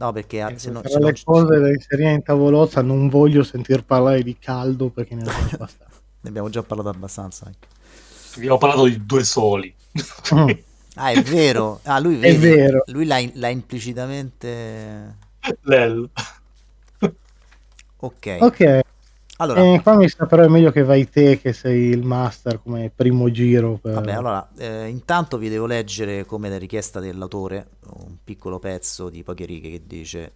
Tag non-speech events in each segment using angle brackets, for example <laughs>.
No, perché eh, se, no, se le non... cose della serie in tavolozza non voglio sentir parlare di caldo perché ne abbiamo <laughs> abbastanza. ne abbiamo già parlato abbastanza. Anche. Abbiamo ecco. parlato di due soli. Mm. <laughs> ah, è vero. Ah, lui, vedi, è vero. lui l'ha, l'ha implicitamente... Lel. Ok. Ok. Allora, eh, qua mi sa però è meglio che vai te che sei il master come primo giro. Per... Vabbè, allora, eh, intanto vi devo leggere come da richiesta dell'autore un piccolo pezzo di poche righe che dice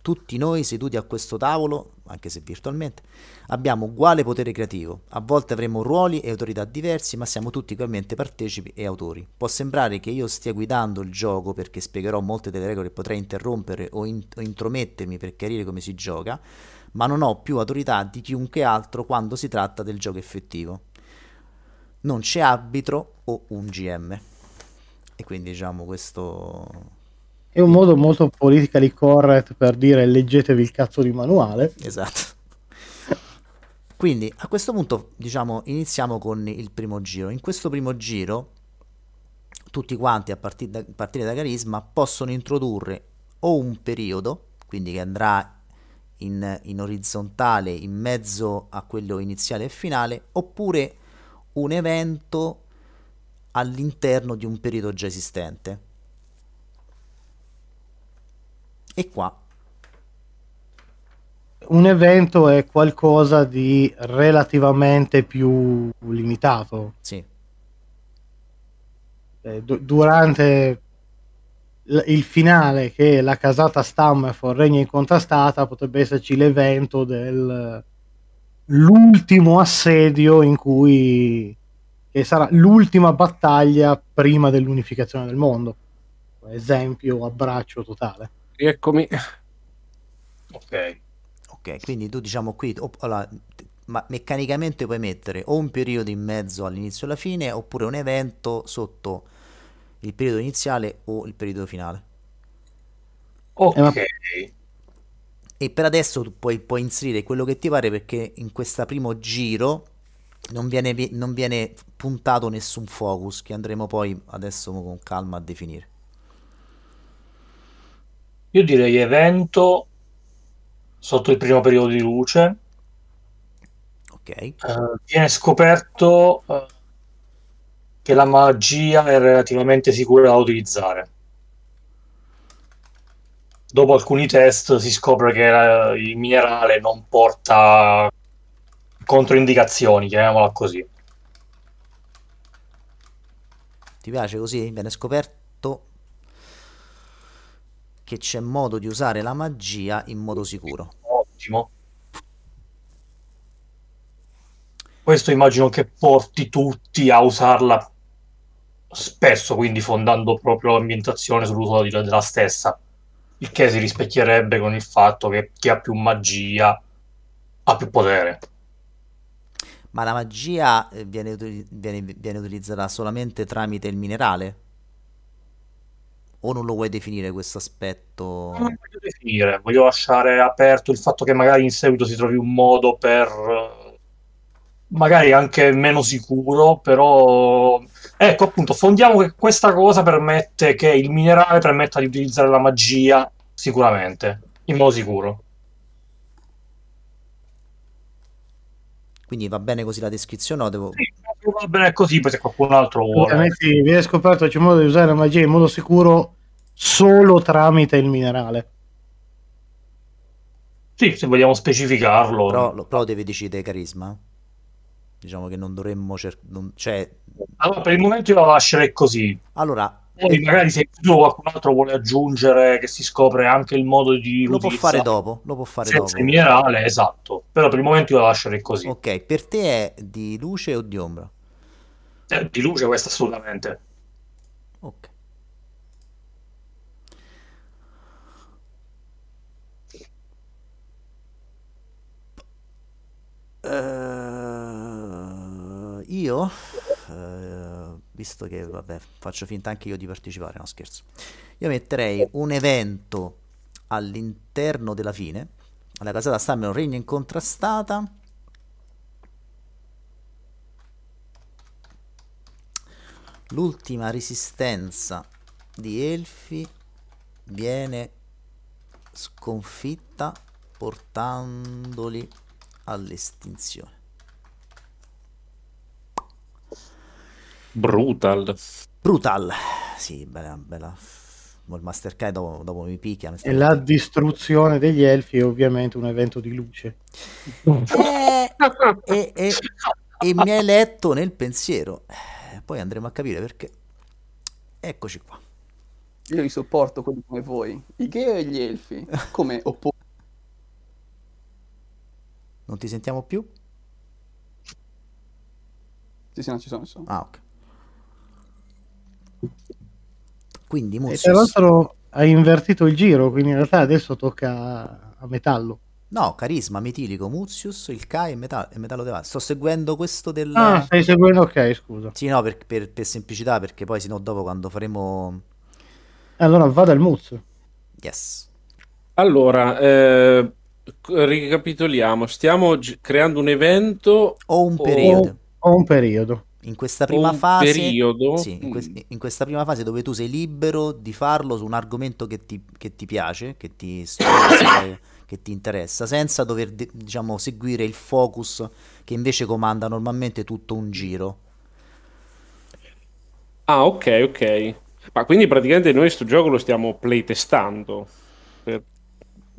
tutti noi seduti a questo tavolo, anche se virtualmente, abbiamo uguale potere creativo. A volte avremo ruoli e autorità diversi, ma siamo tutti ugualmente partecipi e autori. Può sembrare che io stia guidando il gioco perché spiegherò molte delle regole e potrei interrompere o, in- o intromettermi per chiarire come si gioca ma non ho più autorità di chiunque altro quando si tratta del gioco effettivo. Non c'è arbitro o un GM. E quindi diciamo questo... È un modo molto politically correct per dire leggetevi il cazzo di manuale. Esatto. Quindi a questo punto diciamo iniziamo con il primo giro. In questo primo giro tutti quanti a partire da, partire da Carisma possono introdurre o un periodo, quindi che andrà in, in orizzontale in mezzo a quello iniziale e finale, oppure un evento all'interno di un periodo già esistente. E qua. Un evento è qualcosa di relativamente più limitato. Sì. Eh, durante il finale che la casata Stamford regna incontrastata potrebbe esserci l'evento dell'ultimo assedio in cui che sarà l'ultima battaglia prima dell'unificazione del mondo esempio abbraccio totale eccomi ok ok quindi tu diciamo qui op, allora, ma meccanicamente puoi mettere o un periodo in mezzo all'inizio e alla fine oppure un evento sotto il periodo iniziale o il periodo finale. Ok. Eh, e per adesso tu puoi, puoi inserire quello che ti pare perché in questo primo giro non viene, non viene puntato nessun focus che andremo poi adesso con calma a definire. Io direi evento sotto il primo periodo di luce. Ok. Uh, viene scoperto... Uh che la magia è relativamente sicura da utilizzare. Dopo alcuni test si scopre che il minerale non porta controindicazioni, chiamiamola così. Ti piace così? Viene scoperto che c'è modo di usare la magia in modo sicuro. Ottimo. questo immagino che porti tutti a usarla spesso, quindi fondando proprio l'ambientazione sull'uso della stessa, il che si rispecchierebbe con il fatto che chi ha più magia ha più potere. Ma la magia eh, viene, viene, viene utilizzata solamente tramite il minerale? O non lo vuoi definire questo aspetto? Non lo voglio definire, voglio lasciare aperto il fatto che magari in seguito si trovi un modo per eh, magari anche meno sicuro, però ecco appunto fondiamo che questa cosa permette che il minerale permetta di utilizzare la magia sicuramente, in modo sicuro. Quindi va bene così la descrizione o devo... Sì, va bene così poi se qualcun altro vuole. Sì, viene scoperto che c'è modo di usare la magia in modo sicuro solo tramite il minerale. Sì, se vogliamo specificarlo. Però, però devi decidere carisma. Diciamo che non dovremmo... Cer- cioè... Allora, per il momento io la lascerei così. Allora, poi eh, magari se qualcun altro vuole aggiungere che si scopre anche il modo di lo può fare dopo lo può fare senza dopo. minerale esatto però per il momento io la lascerei così ok per te è di luce o di ombra? Eh, di luce questa assolutamente ok uh io, eh, visto che vabbè, faccio finta anche io di partecipare, no scherzo, io metterei un evento all'interno della fine, alla casata stamina un regno incontrastata, l'ultima resistenza di Elfi viene sconfitta portandoli all'estinzione. Brutal. Brutal, sì, bella, bella. Il Mastercard dopo, dopo mi picchia. E la distruzione degli elfi è ovviamente un evento di luce. e, eh, e, e, e mi hai letto nel pensiero. Eh, poi andremo a capire perché. Eccoci qua. Io li sopporto quelli come voi, i gay e gli elfi, come <laughs> opposti. Non ti sentiamo più? Sì, sì, no, ci sono, ci sono. Ah, ok. Quindi, e tra l'altro ha invertito il giro, quindi in realtà adesso tocca a Metallo. No, Carisma, Metilico, Muzius, il Kai e, Meta- Metallo Devastro. Sto seguendo questo del... Ah, stai seguendo, ok, scusa. Sì, no, per, per, per semplicità, perché poi sennò dopo quando faremo... Allora, vado al muzio Yes. Allora, eh, ricapitoliamo. Stiamo creando un evento... O un periodo. O, o un periodo in questa prima fase periodo... sì, in, que- mm. in, questa prima fase dove tu sei libero di farlo su un argomento che ti, che ti piace, che ti <coughs> che ti interessa, senza dover diciamo, seguire il focus che invece comanda normalmente tutto un giro. Ah, ok, ok. Ma quindi praticamente noi sto gioco lo stiamo playtestando. Per,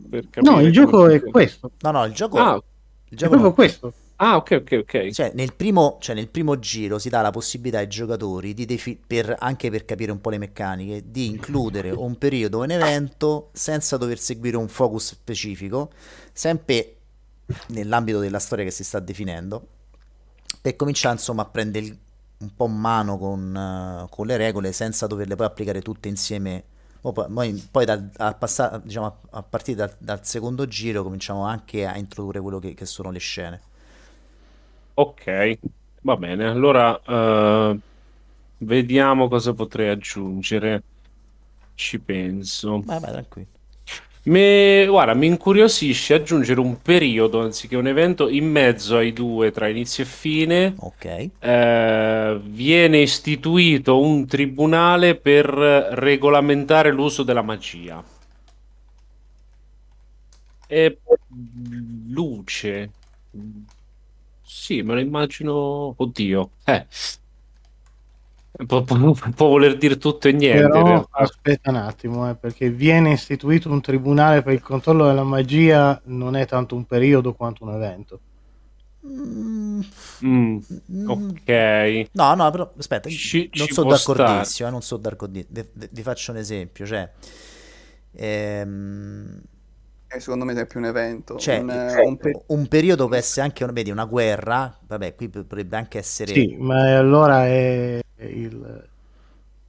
per no, il gioco è questo. No, no, il gioco ah, è proprio questo. Ah, ok, ok, ok. Cioè nel, primo, cioè nel primo, giro si dà la possibilità ai giocatori, defi- per, anche per capire un po' le meccaniche, di includere <laughs> un periodo o un evento senza dover seguire un focus specifico, sempre nell'ambito della storia che si sta definendo, per cominciare insomma a prendere un po' in mano con, uh, con, le regole senza doverle poi applicare tutte insieme. Poi, poi dal, a, passare, diciamo, a, partire dal, dal, secondo giro cominciamo anche a introdurre quello che, che sono le scene. Ok, va bene. Allora, eh, vediamo cosa potrei aggiungere. Ci penso. Vabbè, tranquillo. Me, guarda, mi incuriosisce aggiungere un periodo anziché un evento in mezzo ai due tra inizio e fine. Ok. Eh, viene istituito un tribunale per regolamentare l'uso della magia. E mm, luce sì, me lo immagino. Oddio. Eh. Pu- pu- può, voler dire tutto e niente. Però, aspetta un attimo, eh, perché viene istituito un tribunale per il controllo della magia, non è tanto un periodo quanto un evento. Mm. Mm. mm. Ok. No, no, però aspetta, ci, non eh, sono d'accordissimo, eh, non so d'accordissimo. Vi faccio un esempio, cioè... Ehm secondo me è più un evento. Cioè, un, certo. un, per... un, periodo può essere anche vedi, una guerra, vabbè, qui potrebbe anche essere... Sì, ma allora è il,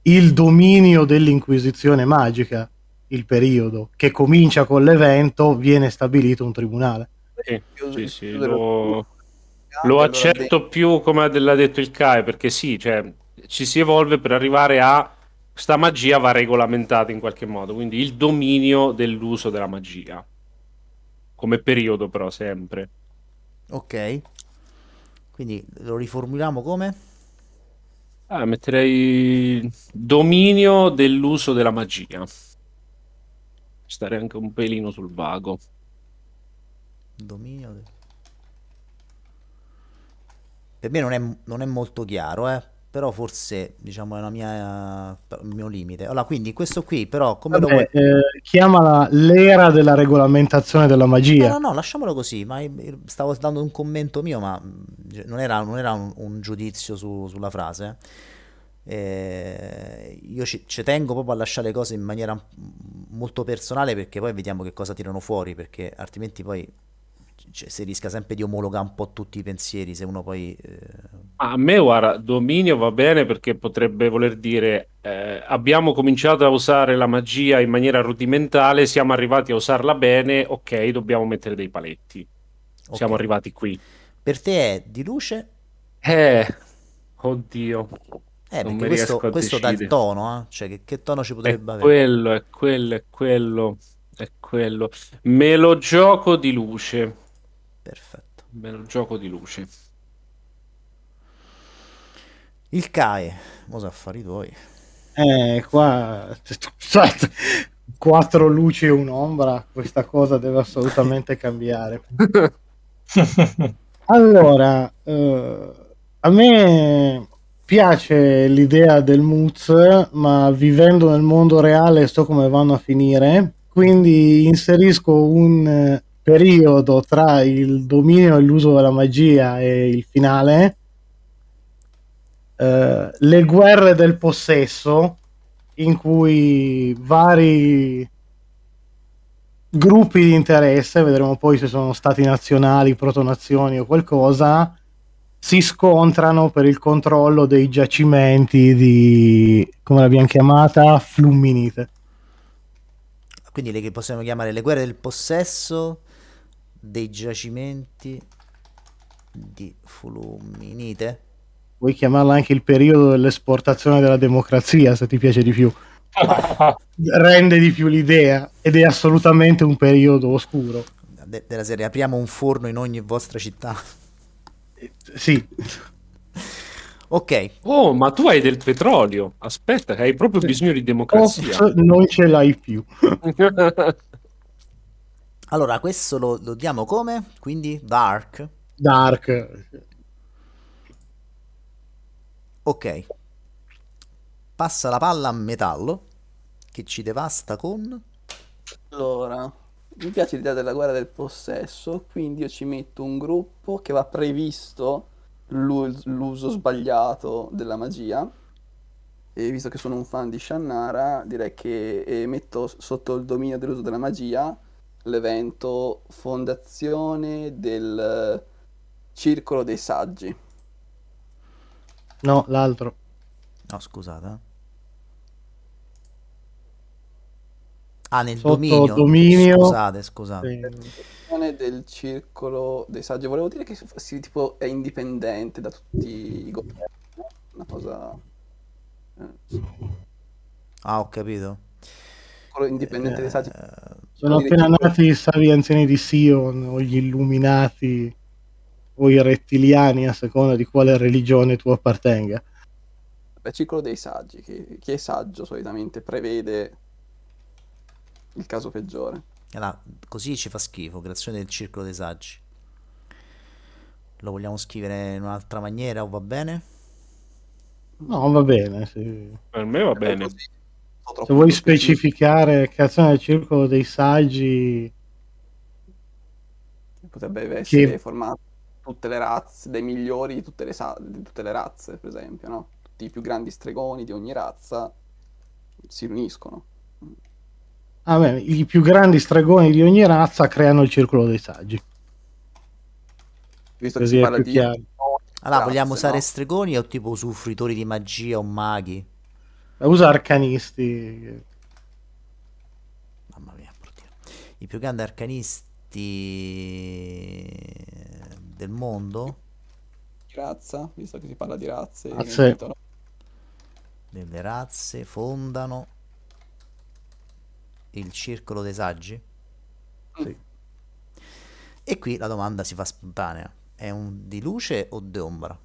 il dominio dell'Inquisizione magica, il periodo, che comincia con l'evento, viene stabilito un tribunale. Sì, sì, sì lo, lo, accetto più come l'ha detto il CAE, perché sì, cioè, ci si evolve per arrivare a questa magia va regolamentata in qualche modo, quindi il dominio dell'uso della magia come periodo però sempre. Ok, quindi lo riformuliamo come? Ah, metterei dominio dell'uso della magia. Stare anche un pelino sul vago. Dominio. Per me non è, non è molto chiaro, eh però forse diciamo è una mia, eh, il mio limite. Allora, quindi questo qui però come Vabbè, lo vuoi... Eh, chiamala l'era della regolamentazione della magia. No, no, no, lasciamolo così, ma stavo dando un commento mio, ma cioè, non era, non era un, un, giudizio su, sulla frase. Eh. eh, io ci, ci, tengo proprio a lasciare le cose in maniera molto personale perché poi vediamo che cosa tirano fuori, perché altrimenti poi cioè, si rischia sempre di omologare un po' tutti i pensieri se uno poi... Eh... A me, guarda, dominio va bene perché potrebbe voler dire eh, abbiamo cominciato a usare la magia in maniera rudimentale, siamo arrivati a usarla bene, ok, dobbiamo mettere dei paletti. Okay. Siamo arrivati qui. Per te è di luce? Eh, oddio. Eh, non perché questo, questo dà il tono, eh? cioè che, che, tono ci potrebbe è avere? Quello, è quello, è quello, è quello. Me lo gioco di luce. Perfetto. Bel gioco di luci. Il CAE, cosa affari tuoi? Eh, qua... Quattro luci e un'ombra, questa cosa deve assolutamente cambiare. <laughs> allora, eh, a me piace l'idea del Moods, ma vivendo nel mondo reale so come vanno a finire, quindi inserisco un periodo tra il dominio e l'uso della magia e il finale, eh, le guerre del possesso, in cui vari gruppi di interesse, vedremo poi se sono stati nazionali, protonazioni o qualcosa, si scontrano per il controllo dei giacimenti di, come l'abbiamo chiamata, Flumminite. Quindi le che possiamo chiamare le guerre del possesso, dei giacimenti di fulminite. Puoi chiamarla anche il periodo dell'esportazione della democrazia, se ti piace di più. <laughs> Rende di più l'idea ed è assolutamente un periodo oscuro. De- della serie, apriamo un forno in ogni vostra città. Sì. Ok. Oh, ma tu hai del petrolio. Aspetta, hai proprio bisogno di democrazia. Oh, non ce l'hai più. <laughs> Allora, questo lo, lo diamo come? Quindi dark? Dark. Ok. Passa la palla a metallo che ci devasta con... Allora, mi piace l'idea della guerra del possesso, quindi io ci metto un gruppo che va previsto l'uso sbagliato della magia. E visto che sono un fan di Shannara, direi che eh, metto sotto il dominio dell'uso della magia l'evento fondazione del eh, Circolo dei Saggi. No, l'altro. No, scusate. Eh. Ah, nel Sotto dominio. dominio. Scusate, scusate. Sì. del circolo dei saggi. Volevo dire che si, tipo, è indipendente da tutti i governi. Una cosa... Eh. Ah, ho capito. Quello indipendente eh, dei saggi. Eh, sono appena nati i savi anziani di Sion o gli illuminati o i rettiliani a seconda di quale religione tu appartenga. Beh, ciclo dei saggi, chi, chi è saggio solitamente prevede il caso peggiore. Allora, eh, così ci fa schifo, creazione del circolo dei saggi. Lo vogliamo scrivere in un'altra maniera o va bene? No, va bene. Sì. Per me va bene. Così troppo se vuoi specificare creazione del circolo dei saggi potrebbe essere che... formato tutte le razze dei migliori di tutte, le sa- di tutte le razze per esempio no? tutti i più grandi stregoni di ogni razza si riuniscono ah, bene i più grandi stregoni di ogni razza creano il circolo dei saggi visto Così che si parla di allora razze, vogliamo usare no? stregoni o tipo usufruitori di magia o maghi Usa arcanisti. Mamma mia, bruttino. I più grandi arcanisti del mondo. Razza, visto che si parla di razze. Razze. Delle razze fondano il circolo dei saggi. Sì. E qui la domanda si fa spontanea. È un di luce o di ombra?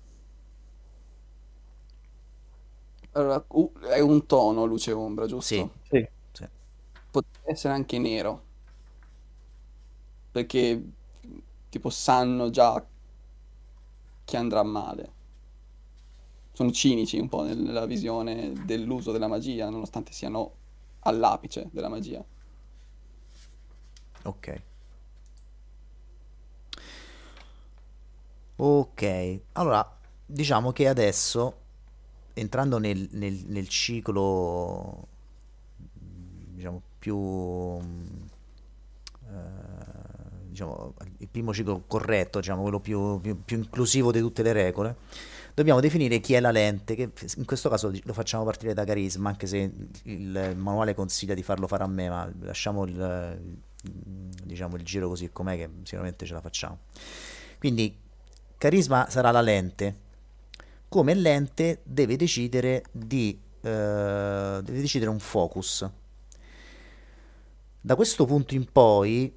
Allora, u- è un tono luce ombra, giusto? sì. sì. Potrebbe essere anche nero. Perché tipo sanno già che andrà male. Sono cinici un po' nella visione dell'uso della magia, nonostante siano all'apice della magia. Ok. Ok, allora diciamo che adesso entrando nel, nel, nel ciclo diciamo più eh, diciamo il primo ciclo corretto diciamo quello più, più, più inclusivo di tutte le regole dobbiamo definire chi è la lente, che in questo caso lo facciamo partire da carisma, anche se il manuale consiglia di farlo fare a me, ma lasciamo il, diciamo, il giro così com'è che sicuramente ce la facciamo. Quindi carisma sarà la lente, come l'ente deve decidere di eh, deve decidere un focus. Da questo punto in poi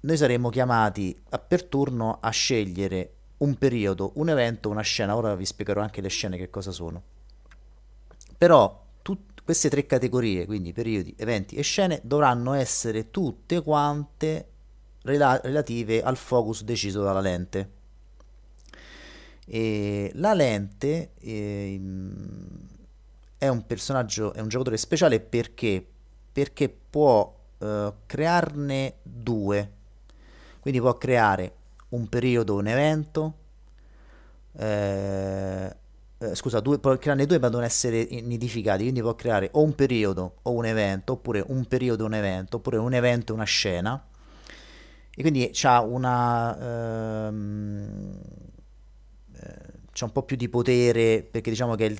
noi saremo chiamati a, per turno a scegliere un periodo, un evento, una scena. Ora vi spiegherò anche le scene che cosa sono. Però tut- queste tre categorie, quindi periodi, eventi e scene, dovranno essere tutte quante rela- relative al focus deciso dalla lente. E la lente eh, è un personaggio, è un giocatore speciale perché? Perché può eh, crearne due, quindi può creare un periodo, un evento, eh, eh scusa, due, può crearne due ma devono essere nidificati, quindi può creare o un periodo o un evento, oppure un periodo e un evento, oppure un evento e una scena, e quindi ha una... Ehm, c'è un po' più di potere perché diciamo che è il,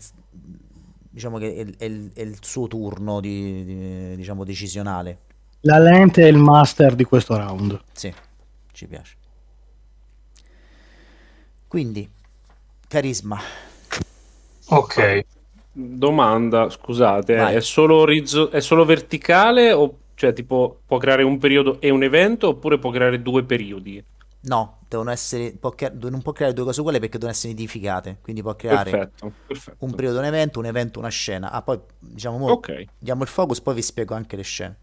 diciamo che è è è il suo turno di, di, diciamo decisionale. La lente è il master di questo round. Sì, ci piace. Quindi, carisma. Ok. Domanda, scusate, eh, è solo, orizo- è solo verticale o cioè tipo può creare un periodo e un evento oppure può creare due periodi? No, devono essere, può crea- non può creare due cose uguali perché devono essere nidificate. Quindi può creare perfetto, perfetto. un periodo, un evento, un evento, una scena. Ah, poi diciamo, mo, okay. diamo il focus, poi vi spiego anche le scene.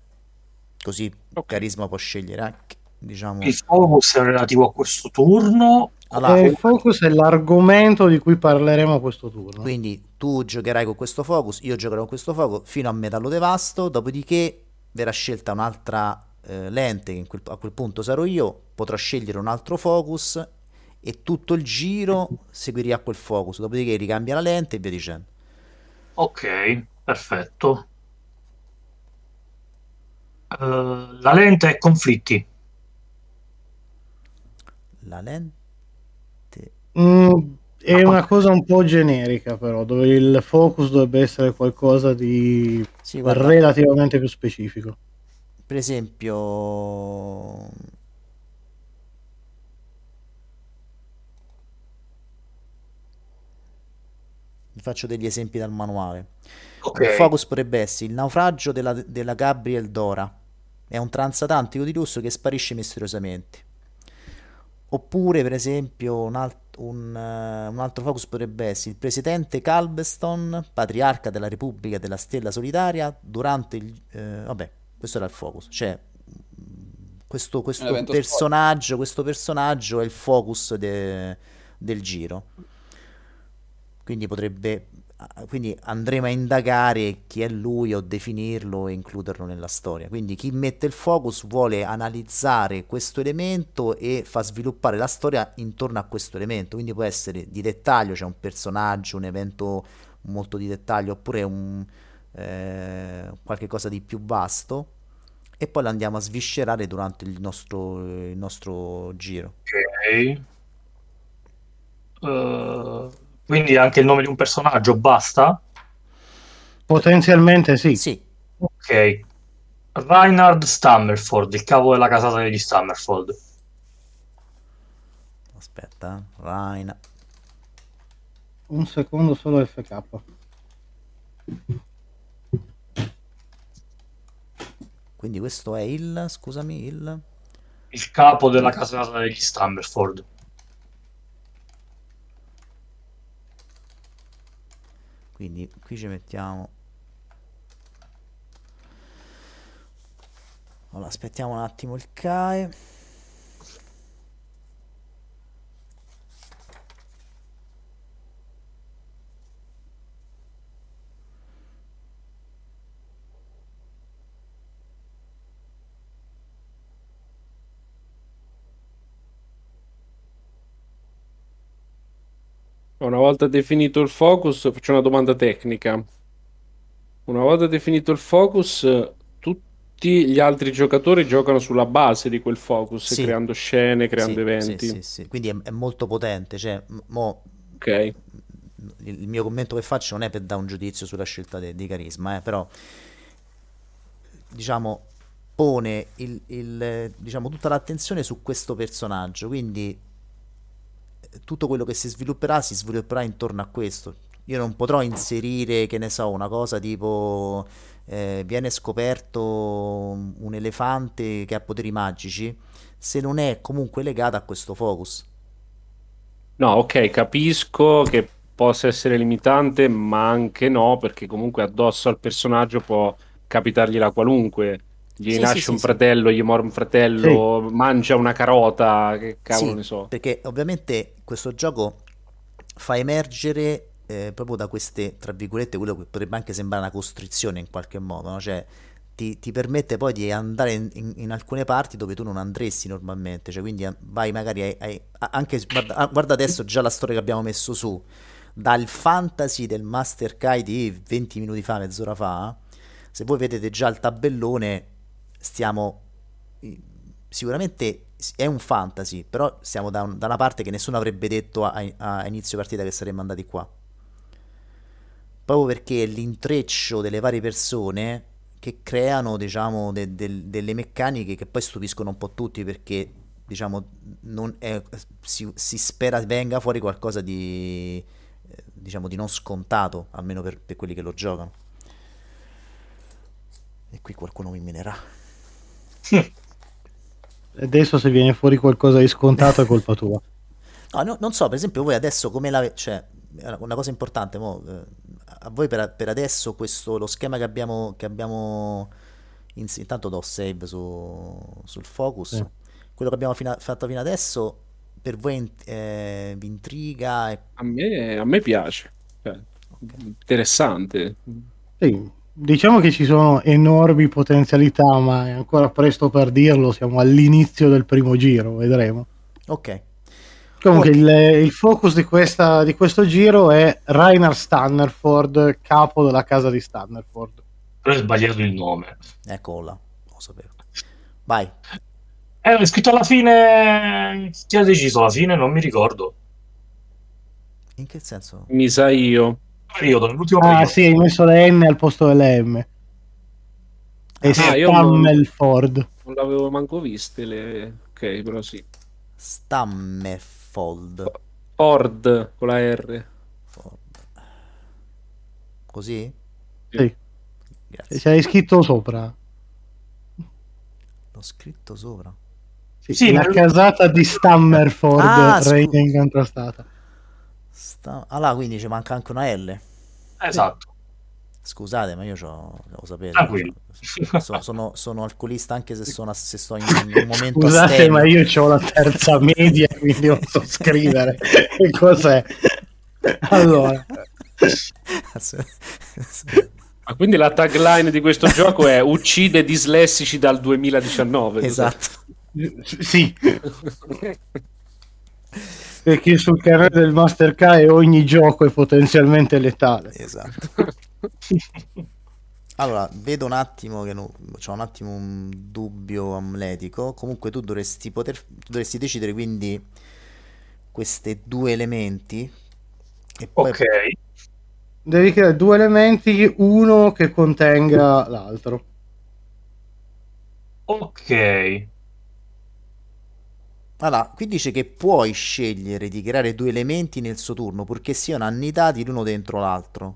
Così okay. Carisma può scegliere anche. Diciamo... Il focus è relativo a questo turno. Allora, eh, il focus è l'argomento di cui parleremo a questo turno. Quindi tu giocherai con questo focus, io giocherò con questo focus fino a metallo devasto, dopodiché verrà scelta un'altra eh, l'ente, che quel, a quel punto sarò io, potrà scegliere un altro focus e tutto il giro seguirà quel focus, dopodiché ricambia la lente e via dicendo. Ok, perfetto. Uh, la lente è conflitti. La lente... Mm, è ah, una cosa un po' generica però, dove il focus dovrebbe essere qualcosa di sì, relativamente più specifico per esempio vi faccio degli esempi dal manuale okay. il focus potrebbe essere il naufragio della, della Gabriel Dora è un transatlantico di lusso che sparisce misteriosamente oppure per esempio un, alt un, uh, un altro focus potrebbe essere il presidente Calveston patriarca della Repubblica della Stella Solitaria durante il... Uh, vabbè questo era il focus. Cioè, mm, questo, questo personaggio, sport. questo personaggio è il focus de, del giro. Quindi potrebbe. Quindi andremo a indagare chi è lui o definirlo e includerlo nella storia. Quindi chi mette il focus vuole analizzare questo elemento e fa sviluppare la storia intorno a questo elemento. Quindi può essere di dettaglio, c'è cioè un personaggio, un evento molto di dettaglio, oppure un, eh, qualche cosa di più vasto e poi lo andiamo a sviscerare durante il nostro, il nostro giro. Ok. Uh, quindi anche il nome di un personaggio basta? Potenzialmente sì. Sì. Ok. Reinhard Stammerford, il capo della casata degli Stammerford. Aspetta, eh. Reinhard. Un secondo solo FK. Quindi questo è il, scusami, il... Il capo della casata degli Stamberford. Quindi qui ci mettiamo... Allora, aspettiamo un attimo il CAE. Una volta definito il focus, faccio una domanda tecnica. Una volta definito il focus, tutti gli altri giocatori giocano sulla base di quel focus, sì. creando scene, creando sì, eventi. Sì, sì, Quindi è, è, molto potente. Cioè, mo, okay. Il mio commento che faccio non è per dare un giudizio sulla scelta de, di Carisma, eh, però diciamo pone il, il, diciamo, tutta l'attenzione su questo personaggio. Quindi tutto quello che si svilupperà si svilupperà intorno a questo. Io non potrò inserire, che ne so, una cosa tipo eh, viene scoperto un elefante che ha poteri magici, se non è comunque legata a questo focus. No, ok, capisco che possa essere limitante, ma anche no, perché comunque addosso al personaggio può capitargli la qualunque gli sì, nasce sì, un sì, fratello, gli muore un fratello, mangia una carota, che cavolo ne so. Perché ovviamente questo gioco fa emergere eh, proprio da queste, tra virgolette, quello che potrebbe anche sembrare una costrizione in qualche modo, no? cioè ti, ti, permette poi di andare in, in, in, alcune parti dove tu non andresti normalmente, cioè quindi eh, vai magari ai, ai, anche, guarda, ah, guarda, adesso già la storia che abbiamo messo su, dal fantasy del Master Kai di 20 minuti fa, mezz'ora fa, se voi vedete già il tabellone stiamo sicuramente è un fantasy, però siamo da, un, da una parte che nessuno avrebbe detto a, a, inizio partita che saremmo andati qua. Proprio perché l'intreccio delle varie persone che creano, diciamo, de, de, delle meccaniche che poi stupiscono un po' tutti perché, diciamo, è, si, si, spera venga fuori qualcosa di, diciamo, di non scontato, almeno per, per quelli che lo giocano. E qui qualcuno mi minerà adesso se viene fuori qualcosa di scontato è colpa tua. <laughs> No, no, non so, per esempio voi adesso come la... Cioè, una cosa importante, mo, eh, a voi per, per, adesso questo, lo schema che abbiamo... Che abbiamo in, intanto do save su, sul focus. Eh. Quello che abbiamo fino, fatto fino adesso per voi eh, vi intriga? E... A, me, a me piace, cioè, okay. interessante. Sì Diciamo che ci sono enormi potenzialità, ma è ancora presto per dirlo, siamo all'inizio del primo giro, vedremo. Ok. Comunque okay. Il, il, focus di, questa, di, questo giro è Rainer Stannerford, capo della casa di Stannerford. Però hai sbagliato il nome. Eccola, lo sapevo. Vai. Eh, è scritto alla fine... Chi ha deciso alla fine? Non mi ricordo. In che senso? Mi sa io periodo, nell'ultimo ah, periodo. sì, hai messo le N al posto delle M. E ah, Stammelford. Non, non l'avevo manco viste le... Ok, però sì. Stammelford. Ford con la R. Ford. Così? Sì. Grazie. C'hai scritto sopra. L'ho scritto sopra. Sì, sì la casata di Stammerford ah, scu- contrastata. Sta... Ah là, quindi ci manca anche una L. Esatto. Scusate, ma io lo sapete. Ah, sono, sono, sono, alcolista anche se, sono, se sto in, in un momento Scusate, astereo. ma io ho la terza media, quindi non so scrivere. che cos'è? Allora. <laughs> Ma quindi la tagline di questo gioco è uccide dislessici dal 2019. Esatto. Sì. Perché <laughs> sul canale del Master Kai ogni gioco è potenzialmente letale. Esatto. <laughs> Allora, vedo un attimo che no, ho un attimo un dubbio amletico. Comunque tu dovresti poter tu dovresti decidere quindi questi due elementi e poi Ok. Devi creare due elementi, uno che contenga l'altro. Ok. Allora, qui dice che puoi scegliere di creare due elementi nel suo turno purché siano annidati l'uno dentro l'altro.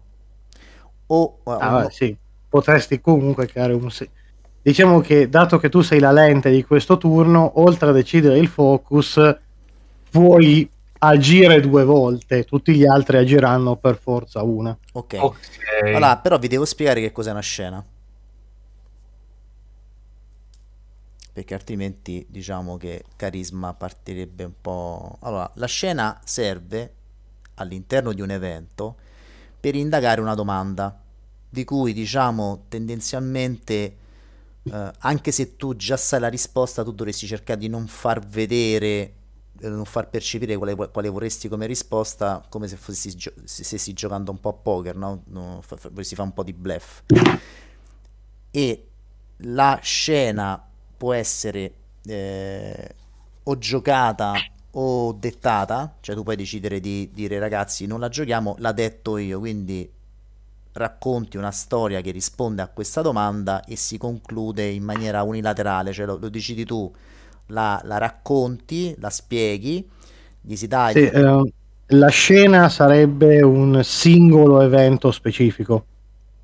O eh, ah, uno... sì. potresti comunque creare un Diciamo che dato che tu sei la lente di questo turno, oltre a decidere il focus, puoi agire due volte, tutti gli altri agiranno per forza una. Ok. okay. Allora, però vi devo spiegare che cos'è una scena. perché altrimenti diciamo che carisma partirebbe un po'... Allora, la scena serve all'interno di un evento per indagare una domanda, di cui diciamo tendenzialmente... Uh, anche se tu già sai la risposta, tu dovresti cercare di non far vedere, eh, non far percepire quale, quale vorresti come risposta, come se fossi gio- se stessi giocando un po' a poker, no? no fa, fa, vorresti fare un po' di bluff. E la scena può essere eh, o giocata o dettata, cioè tu puoi decidere di dire ragazzi non la giochiamo, l'ha detto io, quindi racconti una storia che risponde a questa domanda e si conclude in maniera unilaterale, cioè lo, lo decidi tu, la, la, racconti, la spieghi, gli si dai... Sì, eh, la scena sarebbe un singolo evento specifico.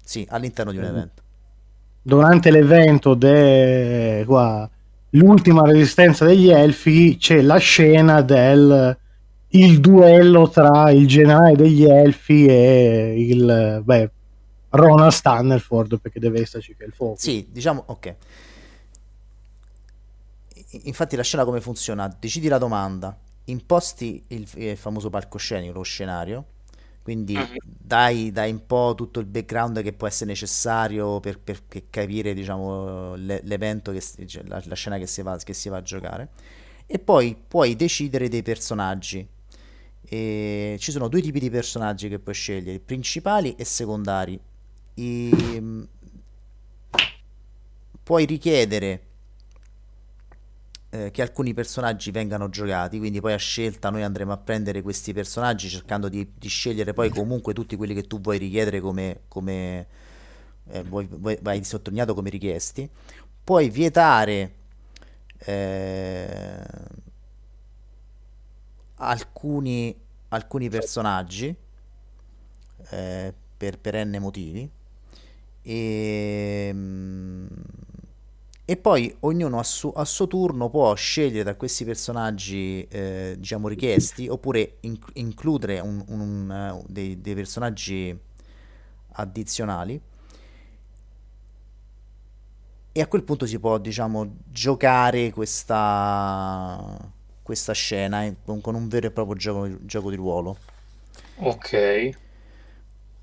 Sì, all'interno di un eh, evento durante l'evento dell'ultima resistenza degli elfi c'è la scena del il duello tra il generale degli elfi e il beh, Ronald Stannerford perché deve esserci che il fuoco. Sì, diciamo, ok. Infatti la scena come funziona? Decidi la domanda, imposti il, il famoso palcoscenico, lo scenario, quindi dai, dai, un po' tutto il background che può essere necessario per, per capire diciamo, l'evento, che, cioè, la, la, scena che si, va, che si va a giocare. E poi puoi decidere dei personaggi. E ci sono due tipi di personaggi che puoi scegliere, principali e secondari. I... Ehm, puoi richiedere eh, che alcuni personaggi vengano giocati, quindi poi a scelta noi andremo a prendere questi personaggi cercando di, di scegliere poi mm. comunque tutti quelli che tu vuoi richiedere come, come eh, vuoi, vuoi, vai sottolineato come richiesti, puoi vietare eh, alcuni, alcuni certo. personaggi eh, per perenne motivi e... Mh, mm, e poi ognuno a, su, a suo turno può scegliere da questi personaggi, eh, diciamo, richiesti, oppure in, includere un, un, un, eh, dei, dei personaggi addizionali e a quel punto si può diciamo giocare questa, questa scena eh, con un vero e proprio gioco, gioco di ruolo ok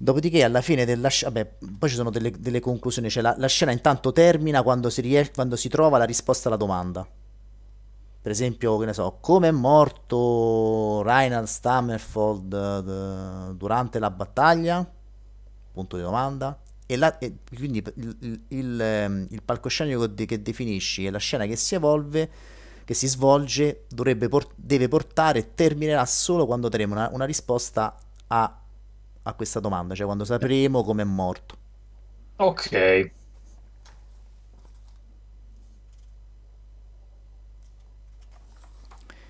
Dopodiché, alla fine della scena, poi ci sono delle, delle conclusioni. Cioè, la, la, scena intanto termina quando si, ries- quando si, trova la risposta alla domanda. Per esempio, che ne so, come è morto Reinhard Stammerfold eh, d- durante la battaglia? Punto di domanda. E, la, e quindi il, il, il, ehm, il palcoscenico de- che definisci e la scena che si evolve, che si svolge, por- deve portare e terminerà solo quando daremo una, una risposta a a questa domanda, cioè quando eh. sapremo come è morto. Ok.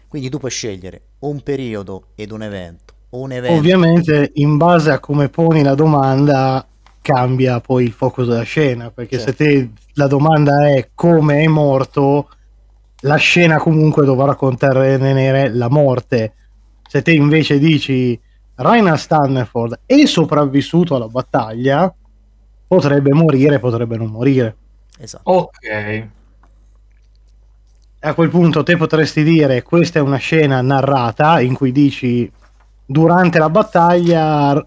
Quindi tu puoi scegliere un periodo ed un evento. Un evento. Ovviamente in base a come poni la domanda cambia poi il focus della scena, perché certo. se te la domanda è come è morto, la scena comunque dovrà contenere la morte. Se te invece dici Raina Stanford è sopravvissuto alla battaglia, potrebbe morire, potrebbe non morire. Esatto. Ok. A quel punto te potresti dire questa è una scena narrata in cui dici durante la battaglia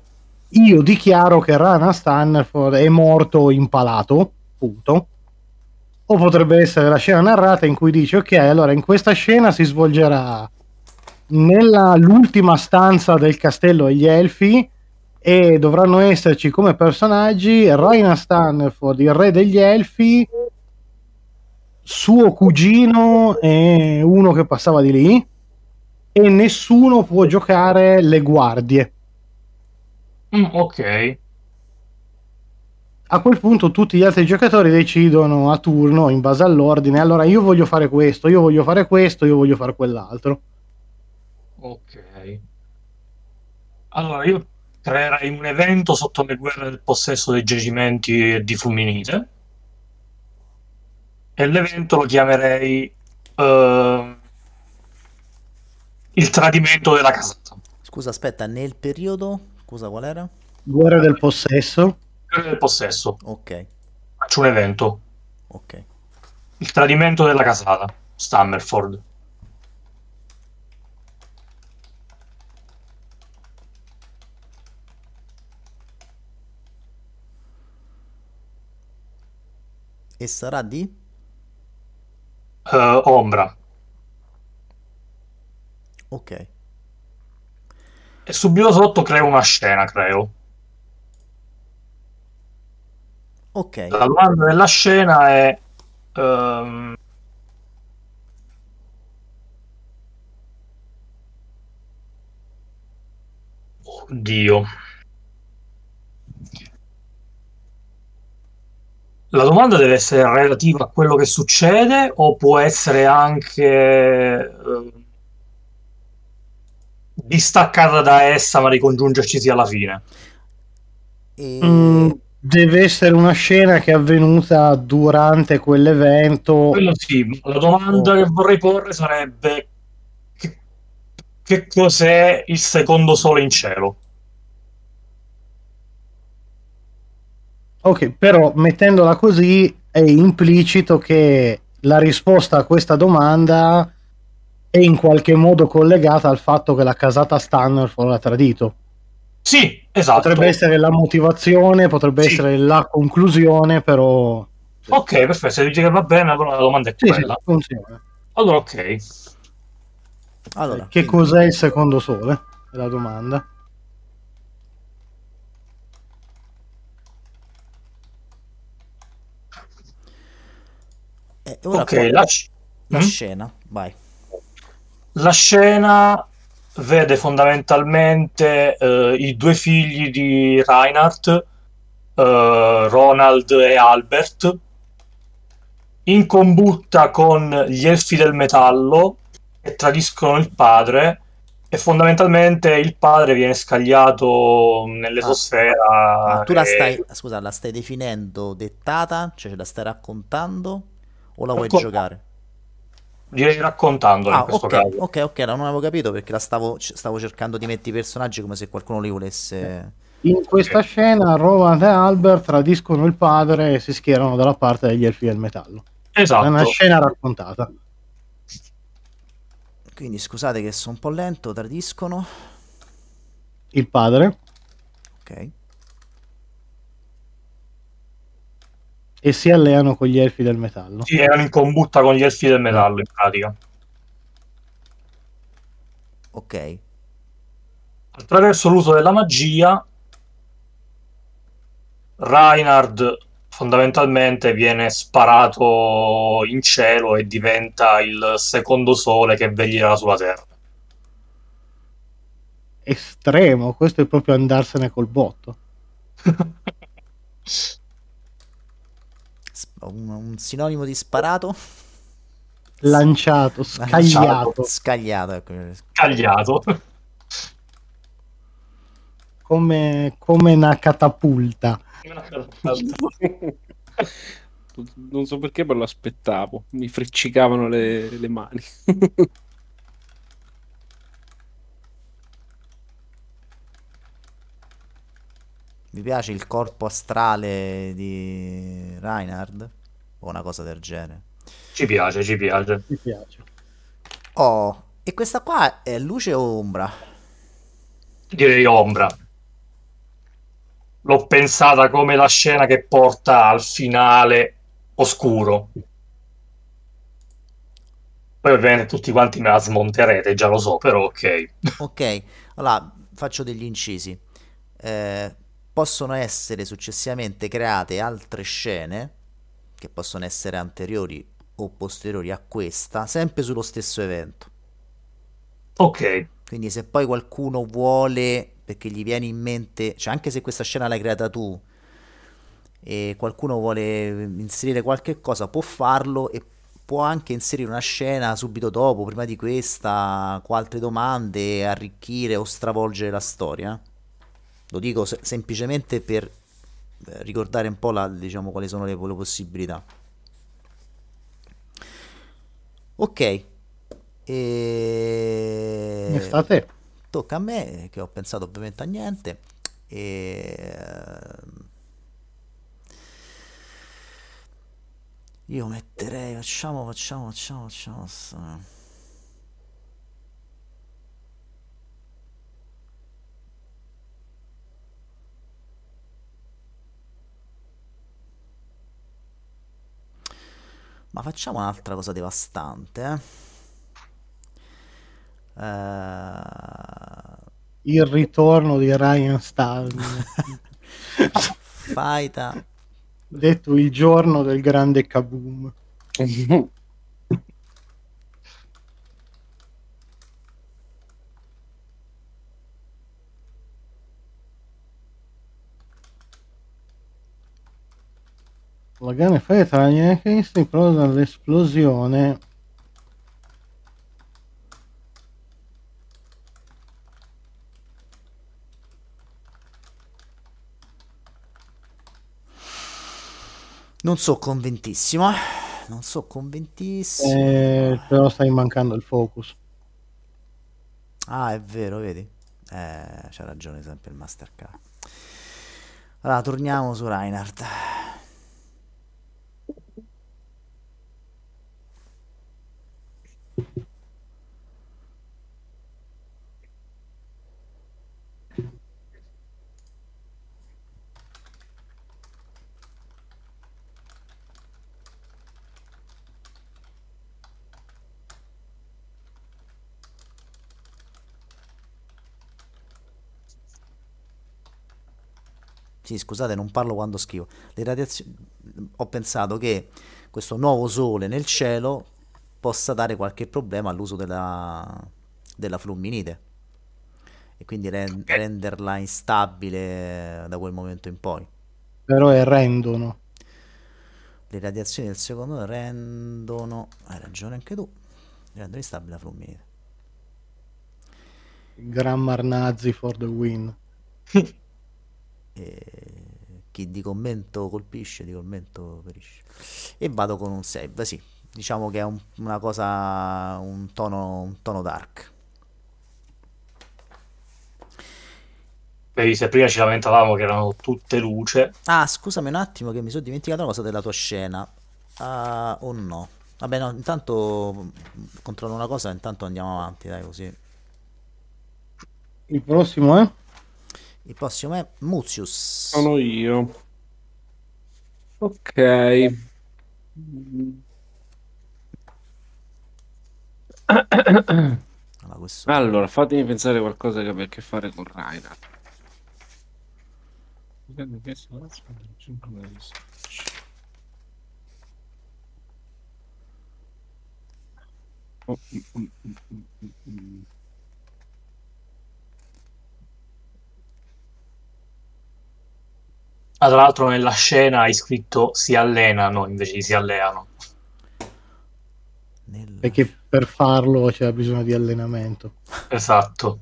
io dichiaro che Rana Stanford è morto impalato, punto. O potrebbe essere la scena narrata in cui dici ok, allora in questa scena si svolgerà nell'ultima stanza del castello degli elfi e dovranno esserci come personaggi Raina Stanford, il re degli elfi, suo cugino e uno che passava di lì e nessuno può giocare le guardie. Mm, ok. A quel punto tutti gli altri giocatori decidono a turno in base all'ordine, allora io voglio fare questo, io voglio fare questo, io voglio fare quell'altro. Ok. Allora, io creerei un evento sotto le guerre del possesso dei giacimenti e di Fuminite. E l'evento lo chiamerei uh, Il tradimento della casata. Scusa, aspetta, nel periodo? Scusa, qual era? Guerra del possesso. Guerra del possesso. Ok. Faccio un evento. Ok. Il tradimento della casata, Stammerford. e sarà di? Uh, ombra. Ok. E subito sotto crea una scena, creo. Ok. La domanda della scena è... Um... Oddio. la domanda deve essere relativa a quello che succede o può essere anche eh, distaccata da essa ma ricongiungercisi alla fine? Mm, deve essere una scena che è avvenuta durante quell'evento. Quello sì, la domanda oh. che vorrei porre sarebbe che, che cos'è il secondo sole in cielo? Ok, però mettendola così è implicito che la risposta a questa domanda è in qualche modo collegata al fatto che la casata Stanner l'ha tradito. Sì, esatto. Potrebbe essere la motivazione, potrebbe sì. essere la conclusione, però... Ok, perfetto, se dici che va bene, allora la domanda è quella. Sì, sì, allora, ok. Allora, che quindi... cos'è il secondo sole? È la domanda. E eh, ora ok, la, la mm? scena, vai. La scena vede fondamentalmente eh, i due figli di Reinhardt, eh, Ronald e Albert, in combutta con gli elfi del metallo che tradiscono il padre e fondamentalmente il padre viene scagliato nell'esosfera. Ah, tu la stai, e... scusa, la stai definendo dettata? Cioè ce la stai raccontando? o la vuoi Raccon- giocare? Direi raccontandola ah, okay, ok, ok, non avevo capito perché la stavo, stavo cercando di mettere i personaggi come se qualcuno li volesse... In questa okay. scena Roland e Albert tradiscono il padre e si schierano dalla parte degli elfi del metallo. Esatto. È una esatto. scena raccontata. Quindi scusate che sono un po' lento, tradiscono. Il padre. Ok. E si alleano con gli elfi del metallo. Sì, erano in combutta con gli elfi del metallo in pratica. Ok. Attraverso l'uso della magia, Reinhard fondamentalmente viene sparato in cielo e diventa il secondo sole che veglierà sulla terra. Estremo, questo è proprio andarsene col botto. <laughs> un, un sinonimo di sparato? Lanciato, scagliato. Scagliato, ecco. Scagliato. Come, come una catapulta. <laughs> non so perché, ma lo aspettavo. Mi freccicavano le, le mani. <laughs> Vi piace il corpo astrale di Reinhard? O una cosa del genere? Ci piace, ci piace. Ci piace. Oh, e questa qua è luce o ombra? Direi ombra. L'ho pensata come la scena che porta al finale oscuro. Poi ovviamente tutti quanti me la smonterete, già lo so, però ok. Ok, allora faccio degli incisi. Eh, possono essere successivamente create altre scene, che possono essere anteriori o posteriori a questa, sempre sullo stesso evento. Ok. Quindi se poi qualcuno vuole, perché gli viene in mente, cioè anche se questa scena l'hai creata tu, e qualcuno vuole inserire qualche cosa, può farlo e può anche inserire una scena subito dopo, prima di questa, con altre domande, arricchire o stravolgere la storia. Lo dico se semplicemente per eh, ricordare un po' la, diciamo, quali sono le, le possibilità. Ok. E... Mi sta a te. Tocca a me, che ho pensato ovviamente a niente. E... Ehm, io metterei, facciamo, facciamo, facciamo, facciamo. Ma facciamo un'altra cosa devastante. Eh? Uh... Il ritorno di Ryan Stallman. <laughs> Faita. Detto il giorno del grande kaboom. <laughs> Uragane Fetania che si proda all'esplosione Non so conventissimo, eh. non so conventissimo. Eh, però stai mancando il focus. Ah, è vero, vedi? Eh, c'ha ragione sempre il Mastercard. Allora, torniamo su Reinhardt. sì, scusate, non parlo quando scrivo. Le radiazioni. Ho pensato che questo nuovo sole nel cielo possa dare qualche problema all'uso della, della fluminide e quindi ren- renderla instabile da quel momento in poi. Però è rendono. Le radiazioni del secondo rendono. Hai ragione anche tu. Rendono instabile la fluminide. Grammar Nazi for the win. <laughs> eh, chi di commento colpisce, di commento perisce. E vado con un save, sì, diciamo che è un, una cosa, un tono, un tono dark. Vedi, se prima ci lamentavamo che erano tutte luce. Ah, scusami un attimo che mi sono dimenticato una cosa della tua scena. Uh, o oh no? Vabbè, no, intanto controllo una cosa, intanto andiamo avanti, dai, così. Il prossimo è? Eh? Il prossimo è Muzius. Sono io. Ok. Allora, questo... allora, fatemi pensare a qualcosa che abbia a che fare con Raina. Oh, mm, mm, mm. mm. Ma ah, tra l'altro nella scena hai scritto si allenano invece di si alleano. Perché per farlo c'era bisogno di allenamento. Esatto.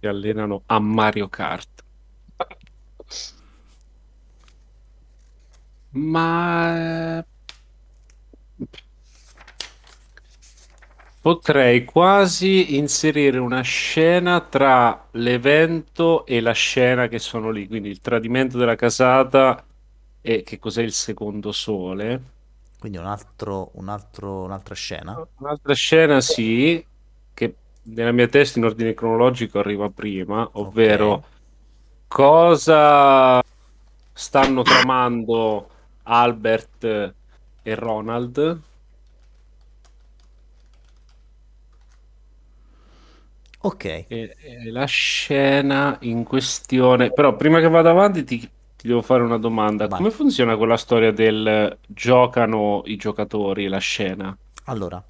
Si allenano a Mario Kart. <laughs> Ma Potrei quasi inserire una scena tra l'evento e la scena che sono lì, quindi il tradimento della casata e che cos'è il secondo sole. Quindi un altro, un altro, un'altra scena. Un'altra scena sì, che nella mia testa in ordine cronologico arriva prima, ovvero okay. cosa stanno tramando Albert e Ronald Ok. È, è la scena in questione. Però prima che vada avanti ti, ti devo fare una domanda. Vai. Come funziona quella storia del giocano i giocatori la scena? Allora,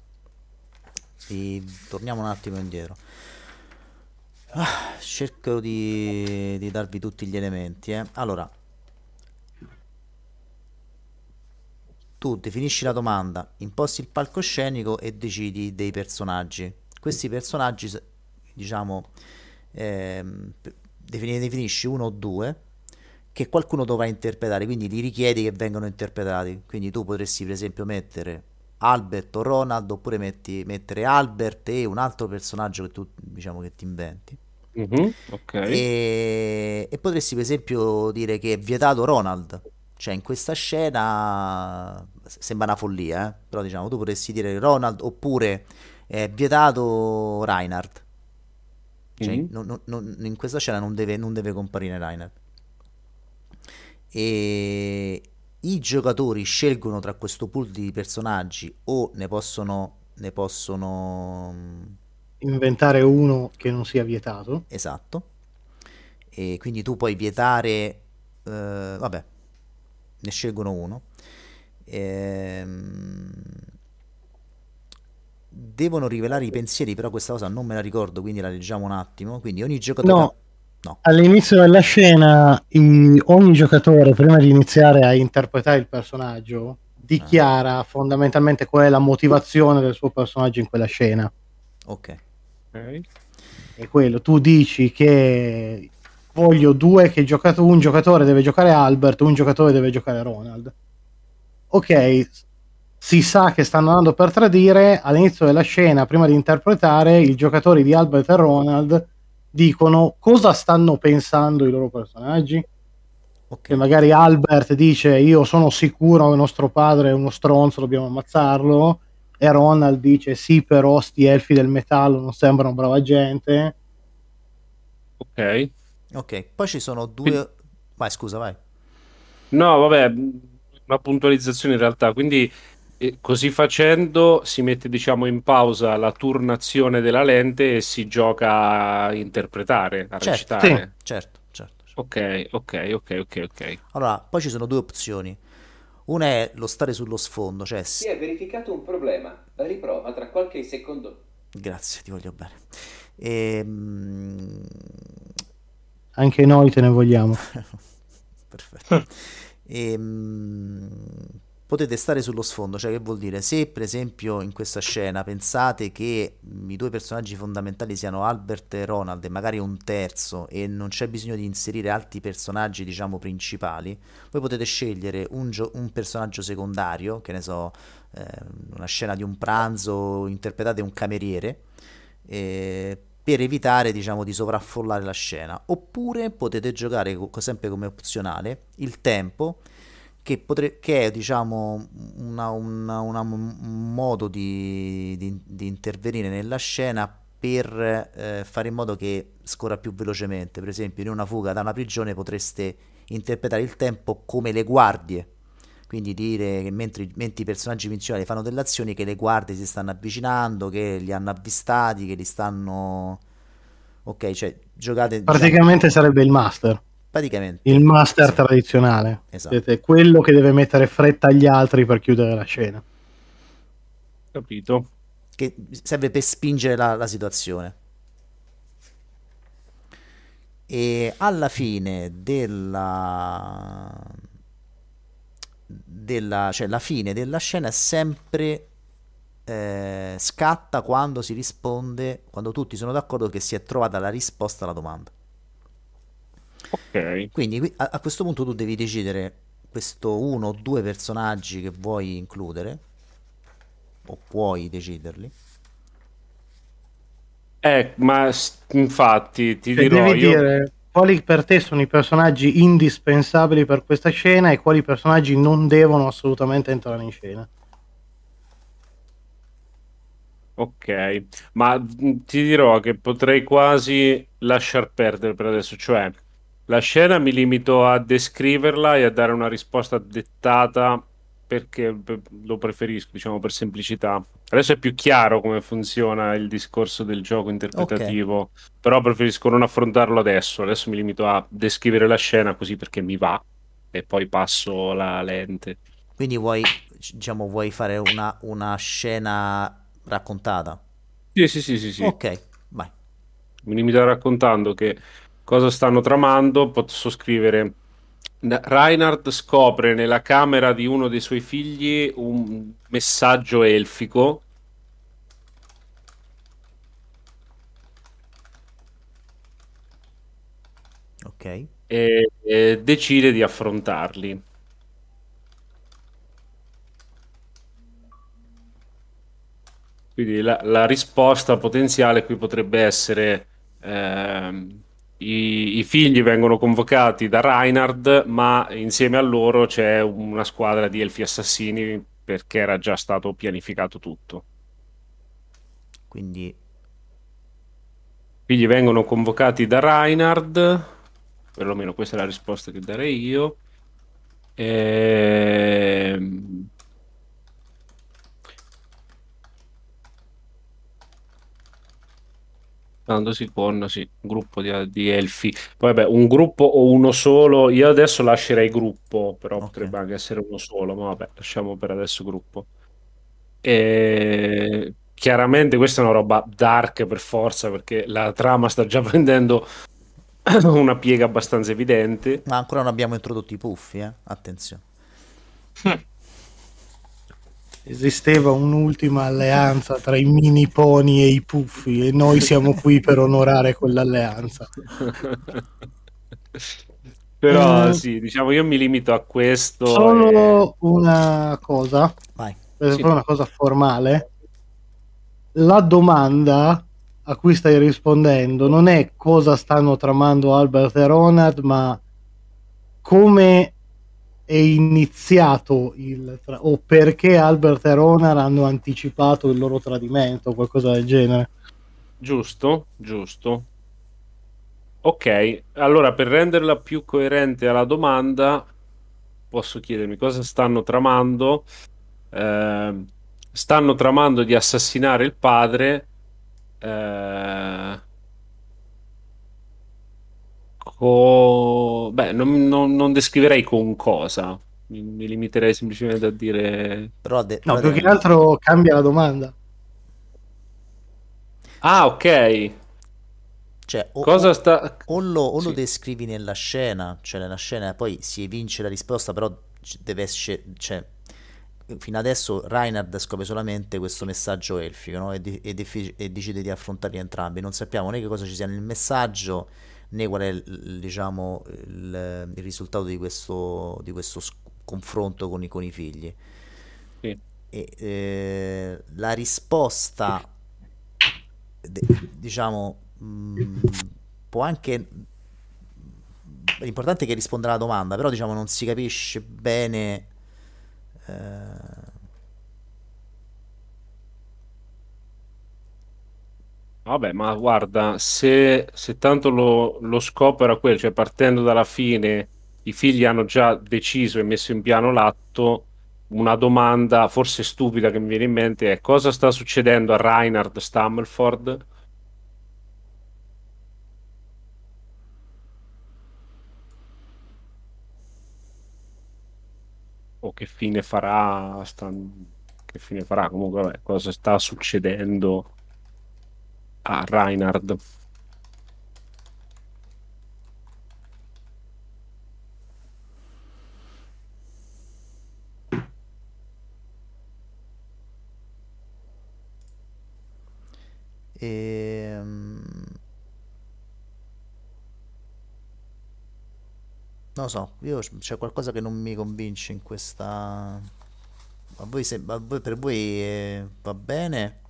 torniamo un attimo indietro. Ah, cerco di, di, darvi tutti gli elementi. Eh. Allora, tu definisci la domanda, imposti il palcoscenico e decidi dei personaggi. Questi personaggi diciamo, ehm, definisci uno o due che qualcuno dovrà interpretare, quindi li richiedi che vengano interpretati. Quindi tu potresti per esempio mettere Albert o Ronald oppure metti, mettere Albert e un altro personaggio che tu diciamo che ti inventi. Mm-hmm, okay. e, e, potresti per esempio dire che è vietato Ronald. Cioè in questa scena sembra una follia, eh? però diciamo tu potresti dire Ronald oppure è vietato Reinhardt cioè, mm-hmm. non, non, in questa scena non deve, non deve comparire Rainer. E i giocatori scelgono tra questo pool di personaggi o ne possono, ne possono... Mm, inventare uno che non sia vietato. Esatto. E quindi tu puoi vietare... Eh, vabbè, ne scelgono uno. Ehm devono rivelare i pensieri, però questa cosa non me la ricordo, quindi la leggiamo un attimo. Quindi ogni giocatore... No. No. All'inizio della scena i, ogni giocatore, prima di iniziare a interpretare il personaggio, dichiara ah. fondamentalmente qual è la motivazione del suo personaggio in quella scena. Ok. okay. E quello, tu dici che voglio due che giocato, un giocatore deve giocare Albert, un giocatore deve giocare Ronald. Ok, si sa che stanno andando per tradire, all'inizio della scena, prima di interpretare, i giocatori di Albert e Ronald dicono cosa stanno pensando i loro personaggi. Okay. magari Albert dice io sono sicuro che nostro padre è uno stronzo, dobbiamo ammazzarlo, e Ronald dice sì però sti elfi del metallo non sembrano brava gente. Ok. Ok, poi ci sono due... Quindi... Vai scusa, vai. No, vabbè, una puntualizzazione in realtà, quindi e così facendo si mette diciamo in pausa la turnazione della lente e si gioca a interpretare, a certo, recitare. Sì. Certo, certo, certo. Ok, ok, ok, ok, Allora, poi ci sono due opzioni. Una è lo stare sullo sfondo, cioè... Si è verificato un problema, riprova tra qualche secondo. Grazie, ti voglio bene. Ehm... Anche noi te ne vogliamo. <laughs> Perfetto. ehm potete stare sullo sfondo, cioè che vuol dire se per esempio in questa scena pensate che mm, i due personaggi fondamentali siano Albert e Ronald e magari un terzo e non c'è bisogno di inserire altri personaggi diciamo principali, voi potete scegliere un, gio- un personaggio secondario, che ne so, eh, una scena di un pranzo, interpretate un cameriere, eh, per evitare diciamo di sovraffollare la scena, oppure potete giocare co- sempre come opzionale il tempo che, potre, che è diciamo, una, una, una, un modo di, di, di, intervenire nella scena per eh, fare in modo che scorra più velocemente. Per esempio, in una fuga da una prigione potreste interpretare il tempo come le guardie. Quindi dire che mentre, mentre i personaggi principali fanno delle azioni, che le guardie si stanno avvicinando, che li hanno avvistati, che li stanno... Ok, cioè giocate... Diciamo Praticamente diciamo... sarebbe il master praticamente il master sì. tradizionale esatto. Siete quello che deve mettere fretta agli altri per chiudere la scena capito che serve per spingere la, la situazione e alla fine della della cioè la fine della scena è sempre eh, scatta quando si risponde quando tutti sono d'accordo che si è trovata la risposta alla domanda Ok. Quindi a, a questo punto tu devi decidere questo uno o due personaggi che vuoi includere, o puoi deciderli. Eh, ma infatti ti cioè, dirò io... Dire quali per te sono i personaggi indispensabili per questa scena e quali personaggi non devono assolutamente entrare in scena. Ok, ma ti dirò che potrei quasi lasciar perdere per adesso, cioè la scena mi limito a descriverla e a dare una risposta dettata perché lo preferisco, diciamo, per semplicità. Adesso è più chiaro come funziona il discorso del gioco interpretativo, okay. però preferisco non affrontarlo adesso. Adesso mi limito a descrivere la scena così perché mi va e poi passo la lente. Quindi vuoi, diciamo, vuoi fare una, una scena raccontata? Sì, sì, sì, sì, sì. Ok, vai. Mi limito a raccontando che cosa stanno tramando, posso scrivere. Reinhardt scopre nella camera di uno dei suoi figli un messaggio elfico. Ok. E, e decide di affrontarli. Quindi la, la risposta potenziale qui potrebbe essere... Ehm, i, i, figli vengono convocati da Reinhard, ma insieme a loro c'è una squadra di elfi assassini perché era già stato pianificato tutto. Quindi... I figli vengono convocati da Reinhard, perlomeno questa è la risposta che darei io. Ehm... Tandosi con sì, un gruppo di, di, elfi. Poi vabbè, un gruppo o uno solo. Io adesso lascerei gruppo, però okay. potrebbe anche essere uno solo, ma vabbè, lasciamo per adesso gruppo. E... Chiaramente questa è una roba dark per forza, perché la trama sta già <laughs> prendendo una piega abbastanza evidente. Ma ancora non abbiamo introdotto i puffi, eh? Attenzione. Hm esisteva un'ultima alleanza tra i mini pony e i puffi e noi siamo qui per onorare quell'alleanza. <laughs> Però uh, sì, diciamo io mi limito a questo. Solo e... una cosa, Vai. Eh, sì. una cosa formale. La domanda a cui stai rispondendo non è cosa stanno tramando Albert e Ronald, ma come è iniziato il tra- o perché Albert e Ronar hanno anticipato il loro tradimento, qualcosa del genere. Giusto, giusto. Ok, allora per renderla più coerente alla domanda, posso chiedermi cosa stanno tramando? Eh, stanno tramando di assassinare il padre. Eh, gioco, beh, non, non, non descriverei con cosa, mi, mi, limiterei semplicemente a dire... Però de- no, più che altro cambia la domanda. Ah, ok. Cioè, o, Cosa sta... o, lo, o sì. lo, descrivi nella scena, cioè nella scena poi si evince la risposta, però deve essere... Cioè, fino adesso Reinhard scopre solamente questo messaggio elfico no? e, di- e, defi- e decide di affrontarli entrambi. Non sappiamo né che cosa ci sia nel messaggio né qual è il, diciamo, il, il risultato di questo, di questo confronto con i, con i figli. Sì. E, eh, la risposta, diciamo, mh, mm, può anche... L'importante è che risponda alla domanda, però diciamo non si capisce bene... Eh, Vabbè, ma guarda, se, se tanto lo, lo scopo era quello, cioè partendo dalla fine, i figli hanno già deciso e messo in piano l'atto, una domanda forse stupida che mi viene in mente è cosa sta succedendo a Reinhard Stammelford? O che fine farà? Stan... Che fine farà? Comunque, vabbè, cosa sta succedendo? a Reinhard. E... Ehm. Non so, io c'è qualcosa che non mi convince in questa... A voi, se, a voi per voi eh, va bene?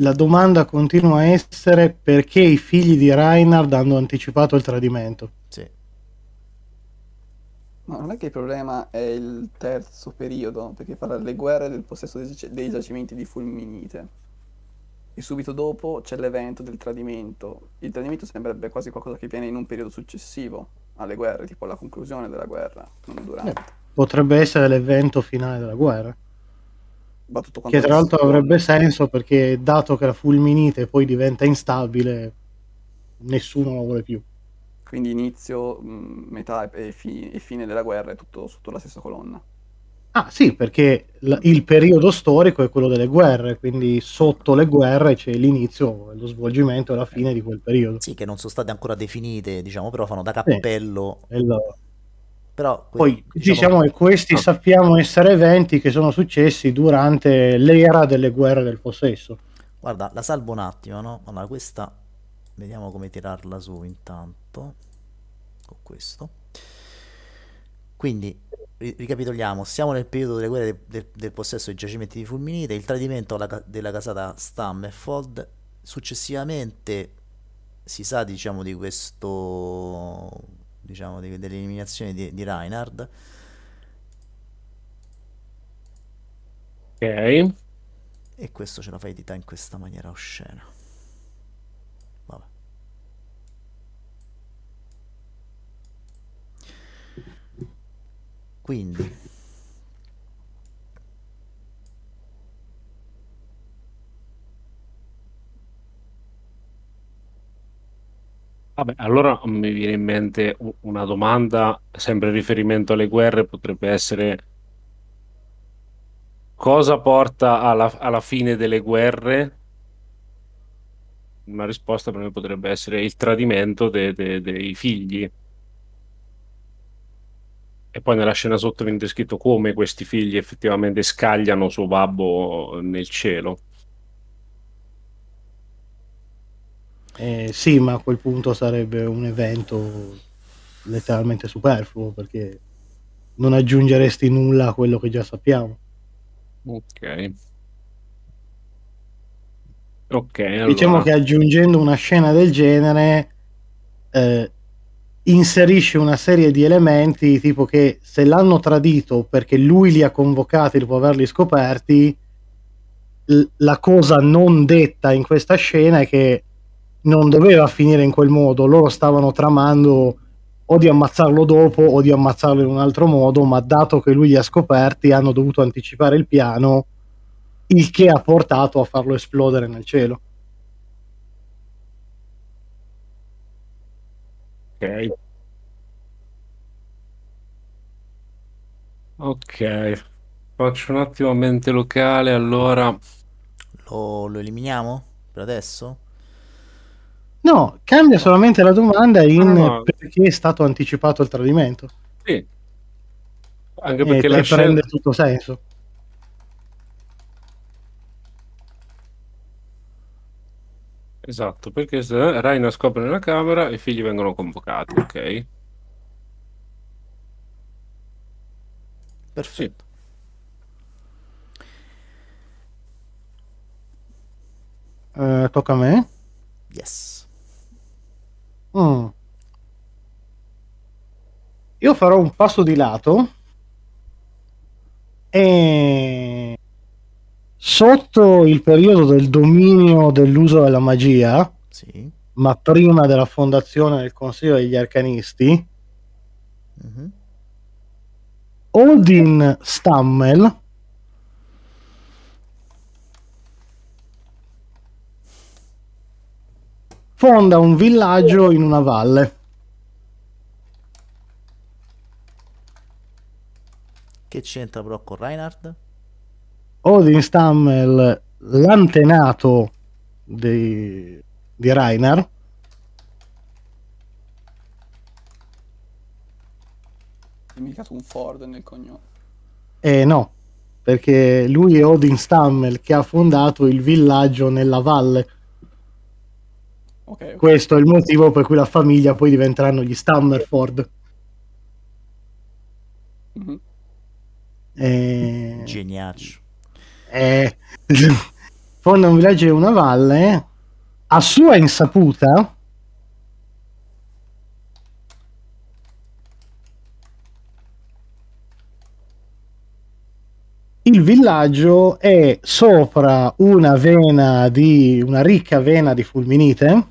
la domanda continua a essere perché i figli di Reinhard hanno anticipato il tradimento. Sì. Ma non è che il problema è il terzo periodo, perché parla delle guerre del possesso dei, dei giacimenti di fulminite. E subito dopo c'è l'evento del tradimento. Il tradimento sembrerebbe quasi qualcosa che viene in un periodo successivo alle guerre, tipo la conclusione della guerra, non durante. Eh, potrebbe essere l'evento finale della guerra va quanto. Che tra l'altro avrebbe senso perché dato che la fulminite poi diventa instabile, nessuno lo vuole più. Quindi inizio, mm, metà e, fi- e fine della guerra è tutto sotto la stessa colonna. Ah sì, perché la, il periodo storico è quello delle guerre, quindi sotto le guerre c'è l'inizio, lo svolgimento e la fine di quel periodo. Sì, che non sono state ancora definite, diciamo, però fanno da cappello. Eh, però, quindi, Poi diciamo, che questi no. Ah. sappiamo essere eventi che sono successi durante l'era delle guerre del possesso. Guarda, la salvo un attimo, no? Allora, questa vediamo come tirarla su intanto con questo. Quindi ricapitoliamo, siamo nel periodo delle guerre de del possesso dei giacimenti di Fulminite, il tradimento ca della casata Stam e Fold, successivamente si sa diciamo di questo diciamo, di, dell'eliminazione di, di Reinhard. Ok. E questo ce la fai di te in questa maniera oscena. Vabbè. Quindi Vabbè, allora mi viene in mente una domanda, sempre in riferimento alle guerre, potrebbe essere cosa porta alla, alla fine delle guerre? Una risposta per me potrebbe essere il tradimento de, de, dei figli. E poi nella scena sotto viene descritto come questi figli effettivamente scagliano suo babbo nel cielo. Eh, sì, ma a quel punto sarebbe un evento letteralmente superfluo perché non aggiungeresti nulla a quello che già sappiamo. Ok. okay allora. Diciamo che aggiungendo una scena del genere eh, inserisce una serie di elementi tipo che se l'hanno tradito perché lui li ha convocati dopo averli scoperti, la cosa non detta in questa scena è che non doveva finire in quel modo, loro stavano tramando o di ammazzarlo dopo o di ammazzarlo in un altro modo, ma dato che lui li ha scoperti hanno dovuto anticipare il piano, il che ha portato a farlo esplodere nel cielo. Ok. Ok, faccio un attimo mente locale, allora... Lo, lo eliminiamo per adesso? No, cambia solamente la domanda in no. perché è stato anticipato il tradimento. Sì. Anche eh, perché e cioè, la scel- prende tutto senso. Esatto, perché se Raina scopre nella camera e i figli vengono convocati, ok? Perfetto. Sì. Uh, tocca a me? Yes. Mm. Io farò un passo di lato e sotto il periodo del dominio dell'uso della magia, sì. ma prima della fondazione del Consiglio degli Arcanisti, mm-hmm. Odin Stammel fonda un villaggio in una valle. Che c'entra però con Reinhard? Odin Stammel, l'antenato di, di Reiner, dimenticato un Ford nel cognome. Eh no, perché lui è Odin Stammel che ha fondato il villaggio nella valle. Okay, Questo è il motivo per cui la famiglia poi diventeranno gli Stammerford. Mm-hmm. E... Eh, Geniaccio. E... Eh, <laughs> Fonda un villaggio e una valle a sua insaputa. il villaggio è sopra una vena di una ricca vena di fulminite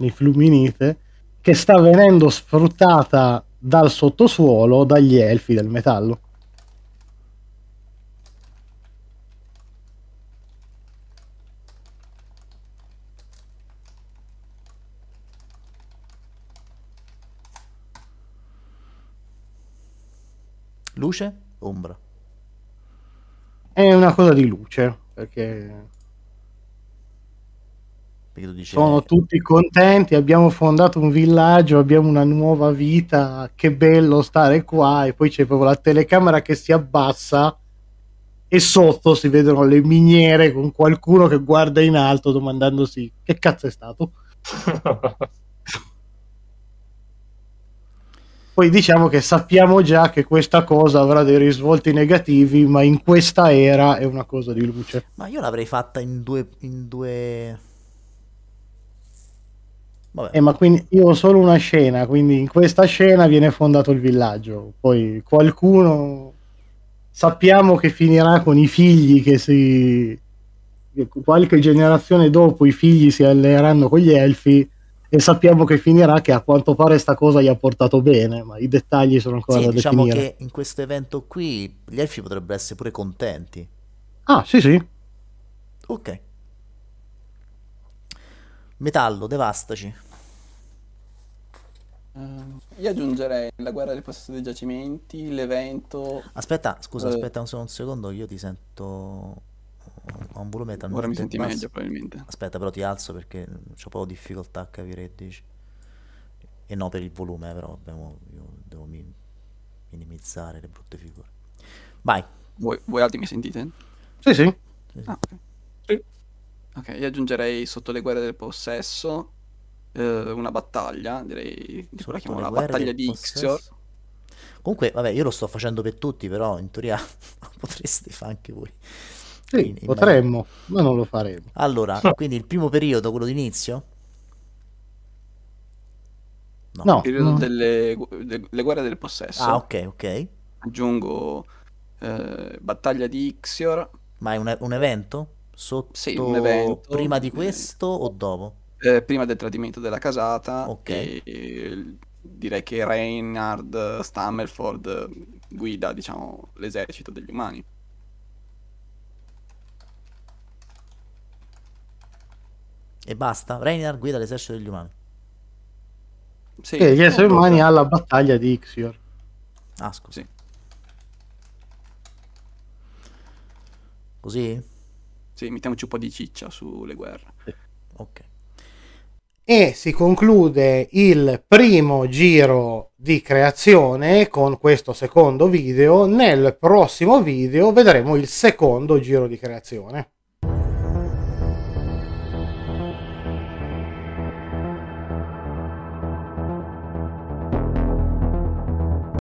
nei Fluminite, che sta venendo sfruttata dal sottosuolo dagli elfi del metallo. Luce, ombra. È una cosa di luce, perché Dicevi... Sono tutti contenti, abbiamo fondato un villaggio, abbiamo una nuova vita, che bello stare qua. E poi c'è proprio la telecamera che si abbassa e sotto si vedono le miniere con qualcuno che guarda in alto domandandosi che cazzo è stato. <laughs> poi diciamo che sappiamo già che questa cosa avrà dei risvolti negativi, ma in questa era è una cosa di luce. Ma io l'avrei fatta in due... In due eh, ma quindi io ho solo una scena, quindi in questa scena viene fondato il villaggio. Poi qualcuno sappiamo che finirà con i figli che si qualche generazione dopo i figli si alleeranno con gli elfi e sappiamo che finirà che a quanto pare sta cosa gli ha portato bene, ma i dettagli sono ancora sì, da diciamo definire. Diciamo che in questo evento qui gli elfi potrebbero essere pure contenti. Ah, sì, sì. Ok. Metallo, devastaci. Uh, io aggiungerei la guerra del possesso dei giacimenti, l'evento... Aspetta, scusa, uh, aspetta un, secondo, io ti sento... Eh, ho un volume talmente Ora mi senti basso. meglio probabilmente. Aspetta, però ti alzo perché ho proprio difficoltà a capire che dici. E no per il volume, eh, però abbiamo, io devo mi, minimizzare le brutte figure. Vai. Voi, voi altri mi sentite? Sì, sì. sì, sì. Ah, okay. sì. Ok, io aggiungerei sotto le guerre del possesso eh, una battaglia, direi tipo la chiamo la battaglia di Ixior. Comunque, vabbè, io lo sto facendo per tutti, però in teoria <laughs> potreste fare anche voi. Sì, quindi, potremmo, ma non lo faremo. Allora, no. <laughs> quindi il primo periodo, quello d'inizio? No. no. Il periodo mm. delle, delle, guerre del possesso. Ah, ok, ok. Aggiungo eh, battaglia di Ixior. Ma è un, un evento? sotto sì, un evento, prima di questo o dopo? Eh, prima del tradimento della casata. Ok. E, e, direi che Reinhard Stammelford guida, diciamo, l'esercito degli umani. E basta, Reinhard guida l'esercito degli umani. Sì, che eh, gli esseri oh, umani proprio. Oh. alla battaglia di Ixior. Ah, scusa. Sì. Così? Sì, mettiamoci un po' di ciccia sulle guerre. Sì. Ok. E si conclude il primo giro di creazione con questo secondo video. Nel prossimo video vedremo il secondo giro di creazione.